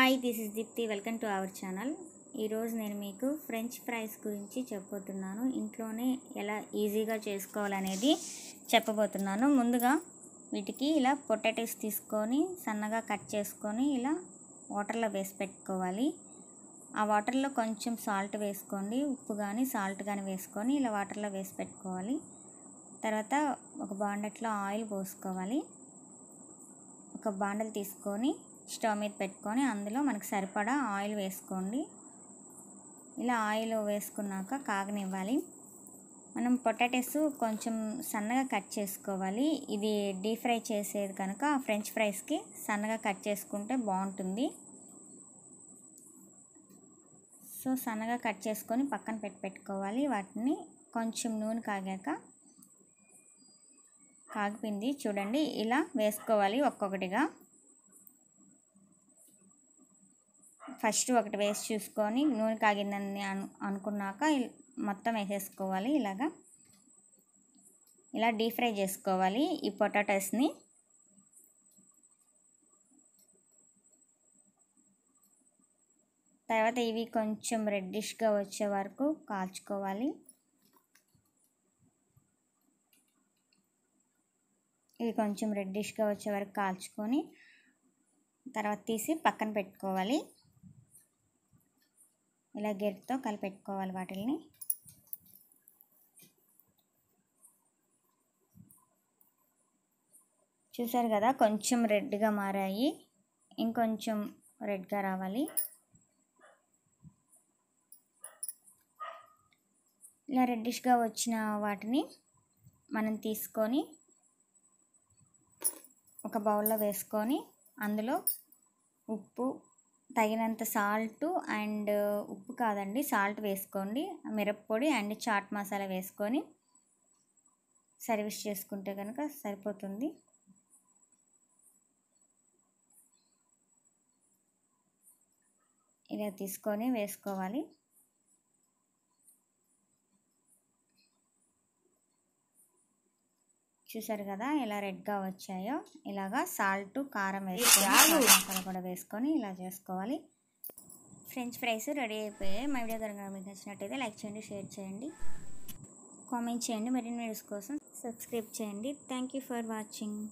hi this is Deepti welcome to our channel ఈరోజు నేను మీకు ఫ్రెంచ్ ఫ్రైస్ గురించి చెప్పబోతున్నాను ఇంట్లోనే ఎలా ఈజీగా చేసుకోవాలనేది చెప్పబోతున్నాను ముందుగా వీటికి ఇలా పొటాటోస్ తీసుకొని సన్నగా కట్ చేసుకొని ఇలా వాటర్లో వేసి పెట్టుకోవాలి ఆ వాటర్లో కొంచెం సాల్ట్ వేసుకోండి ఉప్పు కానీ సాల్ట్ కానీ వేసుకొని ఇలా వాటర్లో వేసి పెట్టుకోవాలి తర్వాత ఒక బాండెట్లో ఆయిల్ పోసుకోవాలి ఒక బాండలు తీసుకొని స్టవ్ మీద పెట్టుకొని అందులో మనకు సరిపడా ఆయిల్ వేసుకోండి ఇలా ఆయిల్ వేసుకున్నాక కాగనివ్వాలి మనం పొటాటోస్ కొంచెం సన్నగా కట్ చేసుకోవాలి ఇది డీప్ ఫ్రై చేసేది కనుక ఫ్రెంచ్ ఫ్రైస్కి సన్నగా కట్ చేసుకుంటే బాగుంటుంది సో సన్నగా కట్ చేసుకొని పక్కన పెట్టి పెట్టుకోవాలి వాటిని కొంచెం నూనె కాగాక కాగిపోయింది చూడండి ఇలా వేసుకోవాలి ఒక్కొక్కటిగా ఫస్ట్ ఒకటి వేసి చూసుకొని నూనె కాగిందని అను అనుకున్నాక మొత్తం వేసేసుకోవాలి ఇలాగా ఇలా డీప్ ఫ్రై చేసుకోవాలి ఈ పొటాటోస్ని తర్వాత ఇవి కొంచెం రెడ్డిష్గా వచ్చే వరకు కాల్చుకోవాలి ఇవి కొంచెం రెడ్డిష్గా వచ్చే వరకు కాల్చుకొని తర్వాత తీసి పక్కన పెట్టుకోవాలి ఇలా గెరిటితో కలిపెట్టుకోవాలి వాటిని చూసారు కదా కొంచెం రెడ్గా మారాయి ఇంకొంచెం రెడ్గా రావాలి ఇలా రెడ్డిష్గా వచ్చిన వాటిని మనం తీసుకొని ఒక బౌల్లో వేసుకొని అందులో ఉప్పు తగినంత సాల్ట్ అండ్ ఉప్పు కాదండి సాల్ట్ వేసుకోండి మిరప్పొడి అండ్ చాట్ మసాలా వేసుకొని సర్వీస్ చేసుకుంటే కనుక సరిపోతుంది ఇలా తీసుకొని వేసుకోవాలి చూసారు కదా ఇలా రెడ్గా వచ్చాయో ఇలాగా సాల్ట్ కారం వేసుకోవాలి కూడా వేసుకొని ఇలా చేసుకోవాలి ఫ్రెంచ్ ఫ్రైస్ రెడీ అయిపోయాయి మా వీడియో కనుక మీకు నచ్చినట్టయితే లైక్ చేయండి షేర్ చేయండి కామెంట్ చేయండి మరిన్ని వీడియోస్ కోసం సబ్స్క్రైబ్ చేయండి థ్యాంక్ యూ ఫర్ వాచింగ్